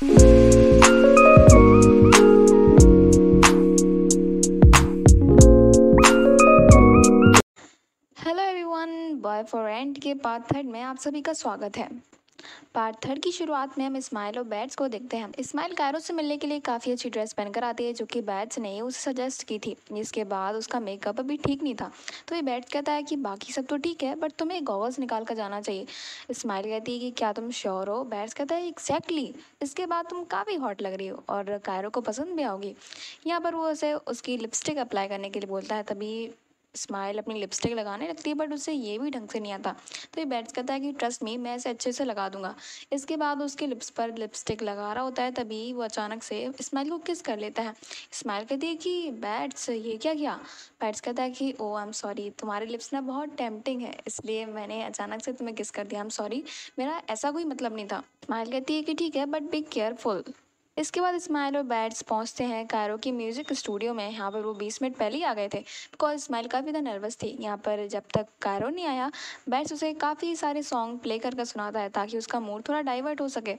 Hello everyone boy for end के part third में आप सभी का स्वागत है पार्ट थर्ड की शुरुआत में हम इस्माइल और बैट्स को देखते हैं इस्माइल कायरो से मिलने के लिए काफ़ी अच्छी ड्रेस पहनकर आती है जो कि बैट्स ने उसे सजेस्ट की थी जिसके बाद उसका मेकअप अभी ठीक नहीं था तो ये बैट्स कहता है कि बाकी सब तो ठीक है बट तुम्हें गॉगल्स निकाल कर जाना चाहिए इस्माइल कहती है कि क्या तुम श्योर हो बैट्स कहता है एक्जैक्टली exactly. इसके बाद तुम काफ़ी हॉट लग रही हो और कायरो को पसंद भी आओगी यहाँ पर वो उसे उसकी लिपस्टिक अप्लाई करने के लिए बोलता है तभी स्माइल अपनी लिपस्टिक लगाने लगती है बट उसे ये भी ढंग से नहीं आता तो ये बैट्स कहता है कि ट्रस्ट मी मैं इसे अच्छे से लगा दूंगा इसके बाद उसके लिप्स पर लिपस्टिक लगा रहा होता है तभी वो अचानक से स्माइल को किस कर लेता है स्माइल कहती है कि बैट्स ये क्या किया बैट्स कहता है कि ओ आई एम सॉरी तुम्हारे लिप्स ना बहुत टेम्पटिंग है इसलिए मैंने अचानक से तुम्हें किस कर दिया आई एम सॉरी मेरा ऐसा कोई मतलब नहीं था स्माइल कहती है कि ठीक है बट बी केयरफुल इसके बाद इस्माइल और बैट्स पहुंचते हैं कायरो की म्यूज़िक स्टूडियो में यहाँ पर वो बीस मिनट पहले ही आ गए थे बिकॉज इस्माइल काफ़ी ज़्यादा नर्वस थी यहाँ पर जब तक कायरो नहीं आया बैट्स उसे काफ़ी सारे सॉन्ग प्ले करके सुनाता है ताकि उसका मूड थोड़ा डाइवर्ट हो सके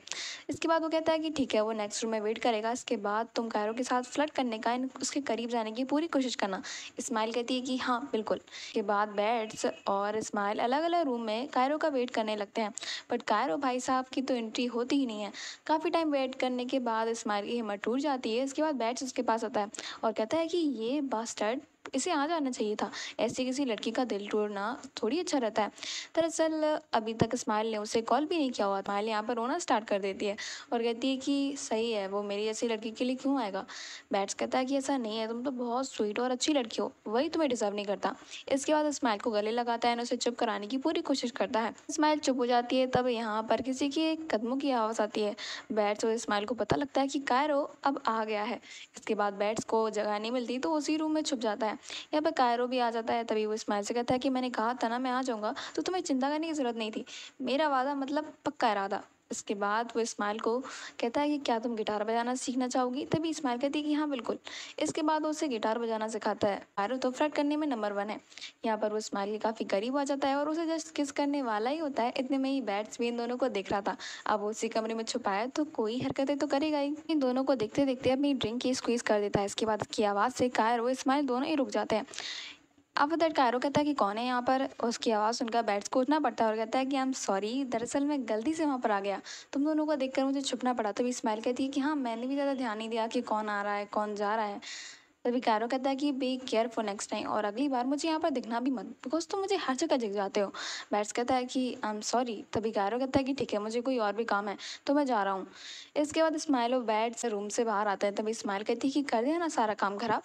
इसके बाद वो कहता है कि ठीक है वो नेक्स्ट रूम में वेट करेगा इसके बाद तुम कायरों के साथ फ्लट करने का इन उसके करीब जाने की पूरी कोशिश करना इस्माइल कहती है कि हाँ बिल्कुल के बाद बैट्स और इस्माइल अलग अलग रूम में कायरो का वेट करने लगते हैं बट कायरो भाई साहब की तो एंट्री होती ही नहीं है काफ़ी टाइम वेट करने के बाद बाद की हिम्मत टूट जाती है इसके बाद बैट्स उसके पास आता है और कहता है कि ये बास्टर्ड इसे आ जाना चाहिए था ऐसी किसी लड़की का दिल टूटना थोड़ी अच्छा रहता है दरअसल अभी तक स्माइल ने उसे कॉल भी नहीं किया हुआ स्माइल यहाँ पर रोना स्टार्ट कर देती है और कहती है कि सही है वो मेरी जैसी लड़की के लिए क्यों आएगा बैट्स कहता है कि ऐसा नहीं है तुम तो बहुत स्वीट और अच्छी लड़की हो वही तुम्हें डिजर्व नहीं करता इसके बाद स्माइल को गले लगाता है और उसे चुप कराने की पूरी कोशिश करता है स्माइल चुप हो जाती है तब यहाँ पर किसी के कदमों की आवाज़ आती है बैट्स और स्माइल को पता लगता है कि कायरो अब आ गया है इसके बाद बैट्स को जगह नहीं मिलती तो उसी रूम में छुप जाता है यहाँ पर कायरो भी आ जाता है तभी वो इस्माइल से कहता है कि मैंने कहा था ना मैं आ जाऊँगा तो तुम्हें चिंता करने की ज़रूरत नहीं थी मेरा वादा मतलब पक्का इरादा इसके बाद वो इस्माइल को कहता है कि क्या तुम गिटार बजाना सीखना चाहोगी तभी इस्माइल कहती है कि हाँ बिल्कुल इसके बाद उसे गिटार बजाना सिखाता है आरो तो फ्रट करने में नंबर वन है यहाँ पर वो इस्माइल के काफ़ी गरीब आ जाता है और उसे जस्ट किस करने वाला ही होता है इतने में ही बैट्स भी इन दोनों को देख रहा था अब उसी कमरे में छुपाया तो कोई हरकतें तो करेगा ही इन दोनों को देखते देखते अपनी ड्रिंक की स्क्वीज कर देता है इसके बाद की आवाज़ से कायर वो इस्माइल दोनों ही रुक जाते हैं अब दरकारो कहता है कि कौन है यहाँ पर उसकी आवाज़ सुनकर बैट्स उठना पड़ता है और कहता है कि आई एम सॉरी दरअसल मैं गलती से वहाँ पर आ गया तुम दोनों को देखकर मुझे छुपना पड़ा तो भी स्माइल कहती है कि हाँ मैंने भी ज़्यादा ध्यान नहीं दिया कि कौन आ रहा है कौन जा रहा है तभी कैरो कहता है कि बी केयरफुल नेक्स्ट टाइम और अगली बार मुझे यहाँ पर दिखना भी मत बिकॉज तुम तो मुझे हर जगह दिख जाते हो बैट्स कहता है कि आई एम सॉरी तभी कैरो कहता है कि ठीक है मुझे कोई और भी काम है तो मैं जा रहा हूँ इसके बाद स्माइल और बैट्स रूम से बाहर आते हैं तभी स्माइल कहती है कि कर दिया ना सारा काम ख़राब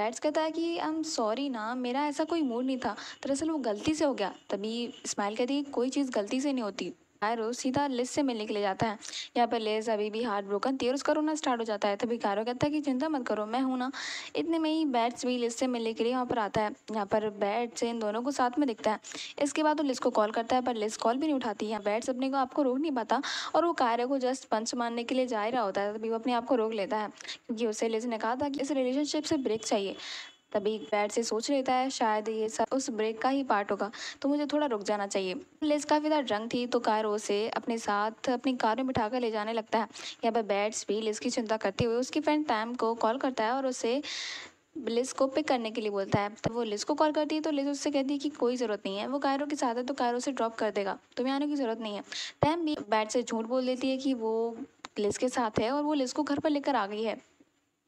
बैट्स कहता है कि आई एम सॉरी ना मेरा ऐसा कोई मूड नहीं था दरअसल वो गलती से हो गया तभी स्माइल कहती है कोई चीज़ गलती से नहीं होती कायरो सीधा लिस्ट से मिलने के लिए जाता है यहाँ पर लेस अभी भी हार्ट ब्रोकन थी और उसका रोना स्टार्ट हो जाता है तभी कायरो कहता है कि चिंता मत करो मैं हूँ ना इतने में ही बैट्स भी लिस्ट से मिलने के लिए यहाँ पर आता है यहाँ पर बैट्स इन दोनों को साथ में दिखता है इसके बाद वो लिस्ट को कॉल करता है पर लिस्ट कॉल भी नहीं उठाती है बैट्स अपने को आपको रोक नहीं पाता और वो कायरो को जस्ट पंच मारने के लिए जा ही रहा होता है तभी वो अपने आप को रोक लेता है क्योंकि उसे लिस्ट ने कहा था कि इस रिलेशनशिप से ब्रेक चाहिए तभी बैट से सोच लेता है शायद ये सब उस ब्रेक का ही पार्ट होगा तो मुझे थोड़ा रुक जाना चाहिए लेस काफ़ी ज़्यादा ड्रंक थी तो कार से अपने साथ अपनी कार में बिठा कर ले जाने लगता है यहाँ पर बैट्स भी लिस की चिंता करते हुए उसकी फ्रेंड टैम को कॉल करता है और उसे लिस को पिक करने के लिए बोलता है तो वो लिस को कॉल करती है तो लिस उससे कहती है कि कोई ज़रूरत नहीं है वो कायरो के साथ है तो कायरो से ड्रॉप कर देगा तुम्हें आने की ज़रूरत नहीं है टैम भी बैट से झूठ बोल देती है कि वो लिस के साथ है और वो लिस को घर पर लेकर आ गई है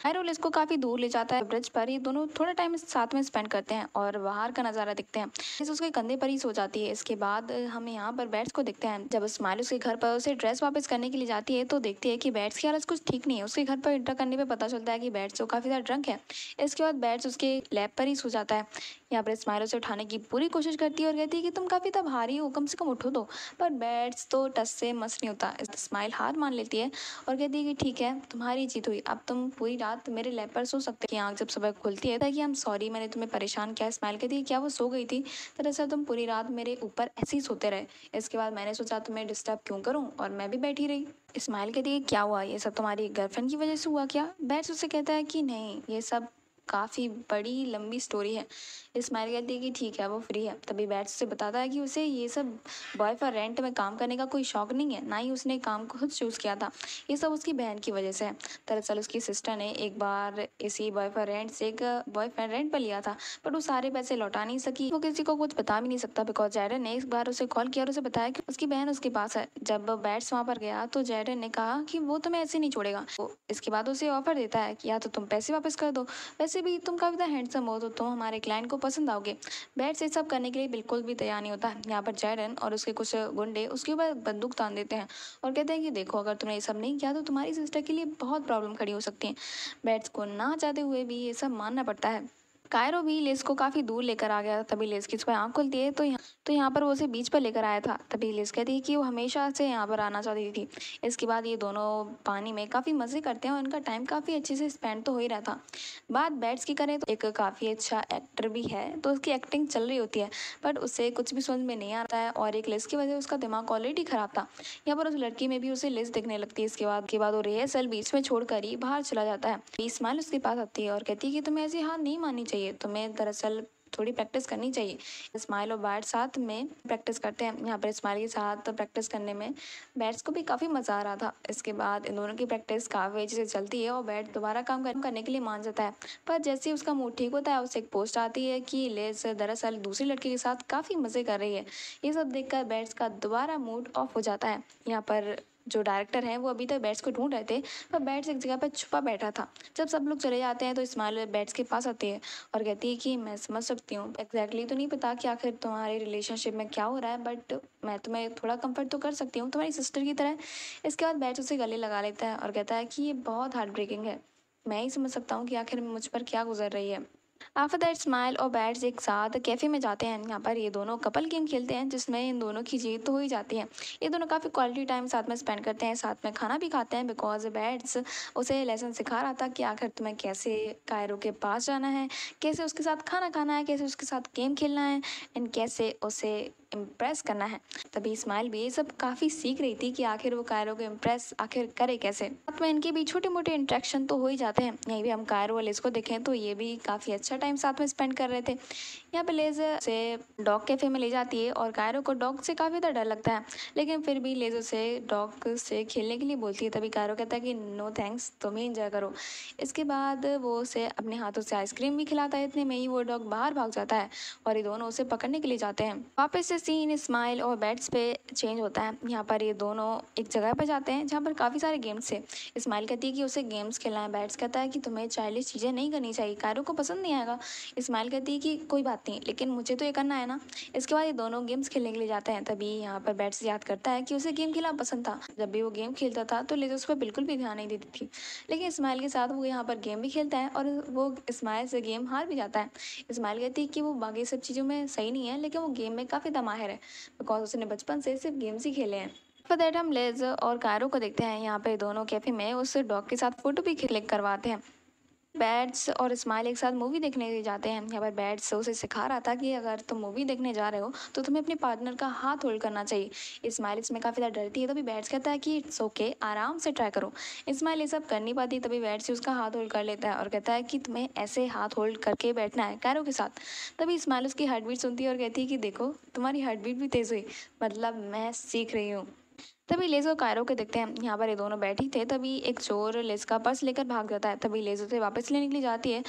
हैरोल इसको काफ़ी दूर ले जाता है ब्रिज पर ये दोनों थोड़ा टाइम साथ में स्पेंड करते हैं और बाहर का नज़ारा देखते हैं इस उसके कंधे पर ही सो जाती है इसके बाद हम यहाँ पर बैट्स को देखते हैं जब स्माइल उसके घर पर उसे ड्रेस वापस करने के लिए जाती है तो देखती है कि बैट्स की हालत कुछ ठीक नहीं है उसके घर पर इंटर करने पर पता चलता है कि बैट्स तो काफ़ी ज़्यादा ड्रंक है इसके बाद बैट्स उसके लैब पर ही सो जाता है यहाँ पर स्माइल उसे उठाने की पूरी कोशिश करती है और कहती है कि तुम काफ़ी तब हारी हो कम से कम उठो दो तो। पर बैट्स तो टस से मस नहीं होता स्माइल हार मान लेती है और कहती है कि ठीक है तुम्हारी जीत हुई अब तुम पूरी रात मेरे लैब पर सो सकते हैं आँख जब सुबह खुलती है ताकि हम सॉरी मैंने तुम्हें परेशान किया स्माइल कर दी क्या वो सो गई थी दरअसल तुम पूरी रात मेरे ऊपर ऐसे ही सोते रहे इसके बाद मैंने सोचा तुम्हें डिस्टर्ब क्यों करूँ और मैं भी बैठी रही स्माइल कहती है क्या हुआ ये सब तुम्हारी गर्लफ्रेंड की वजह से हुआ क्या बैट्स उसे कहता है कि नहीं ये सब काफ़ी बड़ी लंबी स्टोरी है इस्माइल कहती है कि ठीक है वो फ्री है तभी बैट्स से बताता है कि उसे ये सब बॉय फॉर रेंट में काम करने का कोई शौक नहीं है ना ही उसने काम को खुद चूज़ किया था ये सब उसकी बहन की वजह से है दरअसल उसकी सिस्टर ने एक बार इसी बॉय फॉर रेंट से एक बॉयफ्रेंड रेंट पर लिया था बट वो सारे पैसे लौटा नहीं सकी वो किसी को कुछ बता भी नहीं सकता बिकॉज जैडन ने एक बार उसे कॉल किया और उसे बताया कि उसकी बहन उसके पास है जब बैट्स वहाँ पर गया तो जैडन ने कहा कि वो तुम्हें ऐसे नहीं छोड़ेगा इसके बाद उसे ऑफर देता है कि या तो तुम पैसे वापस कर दो वैसे वैसे भी तुम काफ़ी ज़्यादा हैंडसम हो तो तुम हमारे क्लाइंट को पसंद आओगे बैठ से सब करने के लिए बिल्कुल भी तैयार नहीं होता यहाँ पर जैरन और उसके कुछ गुंडे उसके ऊपर बंदूक तान देते हैं और कहते हैं कि देखो अगर तुमने ये सब नहीं किया तो तुम्हारी सिस्टर के लिए बहुत प्रॉब्लम खड़ी हो सकती है बैट्स को ना चाहते हुए भी ये सब मानना पड़ता है कायरो भी लेस को काफ़ी दूर लेकर आ गया तभी लेस की सुबह आँख खुलती है तो यहाँ तो यहाँ पर वो उसे बीच पर लेकर आया था तभी लिस कहती है कि वो हमेशा से यहाँ पर आना चाहती थी इसके बाद ये दोनों पानी में काफ़ी मज़े करते हैं और इनका टाइम काफ़ी अच्छे से स्पेंड तो हो ही रहा था बात बैट्स की करें तो एक काफ़ी अच्छा एक्टर भी है तो उसकी एक्टिंग चल रही होती है बट उससे कुछ भी समझ में नहीं आता है और एक लिस की वजह से उसका दिमाग ऑलरेडी ख़राब था यहाँ पर उस लड़की में भी उसे लिस दिखने लगती है इसके बाद के बाद वो रिहर्सल बीच में छोड़कर ही बाहर चला जाता है स्माइल उसके पास आती है और कहती है कि तुम्हें ऐसी हार नहीं माननी चाहिए तुम्हें दरअसल थोड़ी प्रैक्टिस करनी चाहिए स्माइल और बैट साथ में प्रैक्टिस करते हैं यहाँ पर स्माइल के साथ प्रैक्टिस करने में बैट्स को भी काफ़ी मज़ा आ रहा था इसके बाद इन दोनों की प्रैक्टिस काफ़ी अच्छे से चलती है और बैट दोबारा काम करने के लिए मान जाता है पर जैसे ही उसका मूड ठीक होता है उससे एक पोस्ट आती है कि लेस दरअसल दूसरी लड़की के साथ काफ़ी मज़े कर रही है ये सब देखकर बैट्स का दोबारा मूड ऑफ हो जाता है यहाँ पर जो डायरेक्टर हैं वो अभी तक बैट्स को ढूंढ रहे थे पर बैट्स एक जगह पर छुपा बैठा था जब सब लोग चले जाते हैं तो इस्माइल बैट्स के पास आती है और कहती है कि मैं समझ सकती हूँ एग्जैक्टली तो नहीं पता कि आखिर तुम्हारे रिलेशनशिप में क्या हो रहा है बट मैं तुम्हें थोड़ा कम्फर्ट तो कर सकती हूँ तुम्हारी सिस्टर की तरह इसके बाद बैट्स उसे गले लगा लेता है और कहता है कि ये बहुत हार्ट ब्रेकिंग है मैं ही समझ सकता हूँ कि आखिर मुझ पर क्या गुजर रही है आफ्टर दैट स्माइल और बैट्स एक साथ कैफ़े में जाते हैं यहाँ पर ये दोनों कपल गेम खेलते हैं जिसमें इन दोनों की जीत हो ही जाती है ये दोनों काफ़ी क्वालिटी टाइम साथ में स्पेंड करते हैं साथ में खाना भी खाते हैं बिकॉज बैट्स उसे लेसन सिखा रहा था कि आखिर तुम्हें कैसे कायरों के पास जाना है कैसे उसके साथ खाना खाना है कैसे उसके साथ गेम खेलना है एंड कैसे उसे इम्प्रेस करना है तभी इस्माइल भी ये सब काफ़ी सीख रही थी कि आखिर वो कायरों को इम्प्रेस आखिर करे कैसे साथ में इनके भी छोटे मोटे इंट्रैक्शन तो हो ही जाते हैं यहीं भी हम कायर वाले इसको देखें तो ये भी काफ़ी अच्छा टाइम साथ में स्पेंड कर रहे थे यहाँ पे लेजर से डॉग कैफे में ले जाती है और कायरों को डॉग से काफ़ी ज़्यादा डर लगता है लेकिन फिर भी लेजर से डॉग से खेलने के लिए बोलती है तभी कायरों कहता है कि नो थैंक्स तुम ही इंजॉय करो इसके बाद वो उसे अपने हाथों से आइसक्रीम भी खिलाता है इतने में ही वो डॉग बाहर भाग जाता है और ये दोनों उसे पकड़ने के लिए जाते हैं वापस से सीन स्माइल और बैट्स पे चेंज होता है यहाँ पर ये दोनों एक जगह पर जाते हैं जहाँ पर काफ़ी सारे गेम्स थे स्माइल कहती है कि उसे गेम्स खेलना है बैट्स कहता है कि तुम्हें चाइल्डिश चीज़ें नहीं करनी चाहिए कारों को पसंद नहीं आएगा स्माइल कहती है कि कोई बात नहीं लेकिन मुझे तो ये करना है ना इसके बाद ये दोनों गेम्स खेलने के लिए जाते हैं तभी यहाँ पर बैट्स याद करता है कि उसे गेम खेलना पसंद था जब भी वो गेम खेलता था तो लेकिन उस पर बिल्कुल भी ध्यान नहीं देती थी लेकिन स्माइल के साथ वो यहाँ पर गेम भी खेलता है और वो स्माइल से गेम हार भी जाता है स्माइल कहती है कि वो बाकी सब चीज़ों में सही नहीं है लेकिन वो गेम में काफ़ी दमा माहिर है बिकॉज उसने बचपन से सिर्फ गेम्स ही खेले हैं फॉर हम लेज और कायरों को देखते हैं यहाँ पे दोनों कैफे में उस डॉग के साथ फोटो भी क्लिक करवाते हैं बैट्स और इस्माइल एक साथ मूवी देखने जाते हैं यहाँ पर बैट्स उसे सिखा रहा था कि अगर तुम मूवी देखने जा रहे हो तो तुम्हें अपने पार्टनर का हाथ होल्ड करना चाहिए इस्माइल इसमें काफ़ी ज़्यादा डरती है तभी बैट्स कहता है कि इट्स ओके आराम से ट्राई करो इस्माइल ये सब कर नहीं पाती तभी बैट्स उसका हाथ होल्ड कर लेता है और कहता है कि तुम्हें ऐसे हाथ होल्ड करके बैठना है कैरों के साथ तभी इस्माइल उसकी हार्ट बीट सुनती है और कहती है कि देखो तुम्हारी हार्ट बीट भी तेज़ हुई मतलब मैं सीख रही हूँ तभी लेज और कायरों के देखते हैं यहाँ पर ये दोनों बैठे थे तभी एक चोर लेज का पर्स लेकर भाग जाता है तभी लेज उसे वापस लेने के लिए जाती है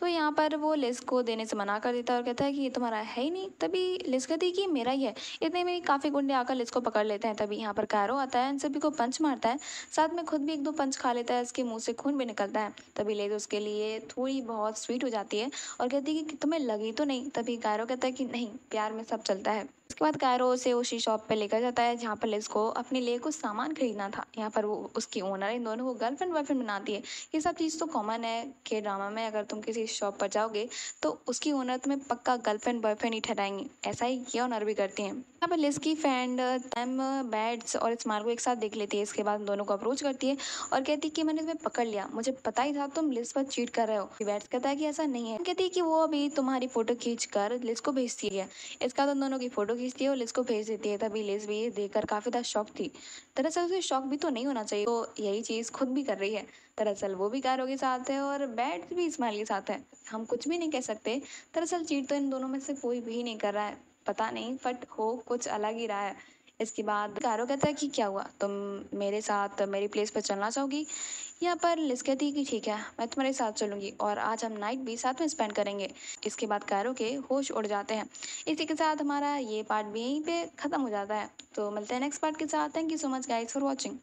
तो यहाँ पर वो लेज को देने से मना कर देता है और कहता है कि ये तुम्हारा है ही नहीं तभी लेज कहती है कि मेरा ही है इतने में काफ़ी गुंडे आकर लेज को पकड़ लेते हैं तभी यहाँ पर कायरों आता है इन सभी को पंच मारता है साथ में खुद भी एक दो पंच खा लेता है इसके मुँह से खून भी निकलता है तभी लेज उसके लिए थोड़ी बहुत स्वीट हो जाती है और कहती है कि तुम्हें लगी तो नहीं तभी कायरों कहता है कि नहीं प्यार में सब चलता है उसके बाद कायरो उसे उसी शॉप पे लेकर जाता है जहाँ पर लिज को अपने लिए कुछ सामान खरीदना था यहाँ पर वो उसकी ओनर इन दोनों को गर्लफ्रेंड बॉयफ्रेंड बनाती है ये सब चीज़ तो कॉमन है के ड्रामा में अगर तुम किसी शॉप पर जाओगे तो उसकी ओनर तुम्हें पक्का गर्लफ्रेंड बॉयफ्रेंड ही ठहराएंगी ऐसा ही ये ऑनर भी करती हैं यहाँ पर लिस्की फैंड तैम बैट्स और स्मार को एक साथ देख लेती है इसके बाद दोनों को अप्रोच करती है और कहती है कि मैंने तुम्हें पकड़ लिया मुझे पता ही था तुम लिस पर चीट कर रहे हो बैट्स कहता है कि ऐसा नहीं है कहती है कि वो अभी तुम्हारी फोटो खींच कर लिस को भेजती है इसका तो दोनों की फोटो खींचती है और लिस को भेज देती है तभी लिस भी देखकर काफी ज्यादा शौक थी दरअसल उसे शौक भी तो नहीं होना चाहिए वो यही चीज खुद भी कर रही है दरअसल वो भी कारो के साथ है और बैट्स भी इस्माइल के साथ है हम कुछ भी नहीं कह सकते दरअसल चीट तो इन दोनों में से कोई भी नहीं कर रहा है पता नहीं बट हो कुछ अलग ही रहा है इसके बाद कारो कहता है कि क्या हुआ तुम मेरे साथ मेरी प्लेस पर चलना चाहोगी यहाँ पर लिस कहती है कि ठीक है मैं तुम्हारे साथ चलूंगी और आज हम नाइट भी साथ में स्पेंड करेंगे इसके बाद कारो के होश उड़ जाते हैं इसी के साथ हमारा ये पार्ट भी यहीं पे ख़त्म हो जाता है तो मिलते हैं नेक्स्ट पार्ट के साथ thank you so much guides for watching